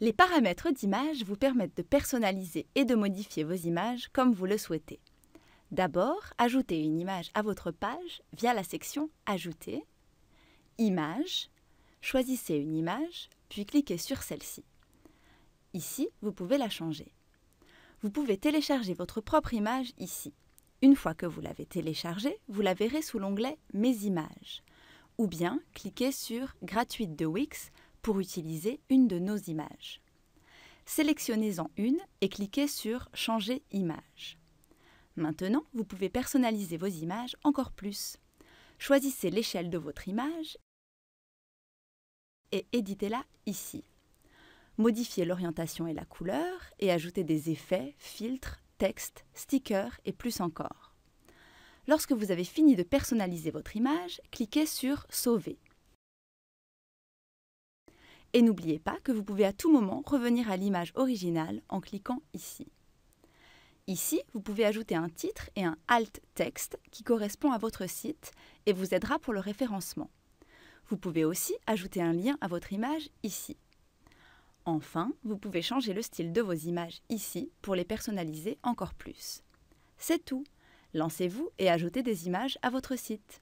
Les paramètres d'image vous permettent de personnaliser et de modifier vos images comme vous le souhaitez. D'abord, ajoutez une image à votre page via la section Ajouter, Images, choisissez une image, puis cliquez sur celle-ci. Ici, vous pouvez la changer. Vous pouvez télécharger votre propre image ici. Une fois que vous l'avez téléchargée, vous la verrez sous l'onglet Mes images. Ou bien cliquez sur Gratuite de Wix pour utiliser une de nos images. Sélectionnez-en une et cliquez sur Changer image. Maintenant, vous pouvez personnaliser vos images encore plus. Choisissez l'échelle de votre image et éditez-la ici. Modifiez l'orientation et la couleur et ajoutez des effets, filtres, textes, stickers et plus encore. Lorsque vous avez fini de personnaliser votre image, cliquez sur Sauver. Et n'oubliez pas que vous pouvez à tout moment revenir à l'image originale en cliquant ici. Ici, vous pouvez ajouter un titre et un alt texte qui correspond à votre site et vous aidera pour le référencement. Vous pouvez aussi ajouter un lien à votre image ici. Enfin, vous pouvez changer le style de vos images ici pour les personnaliser encore plus. C'est tout. Lancez-vous et ajoutez des images à votre site.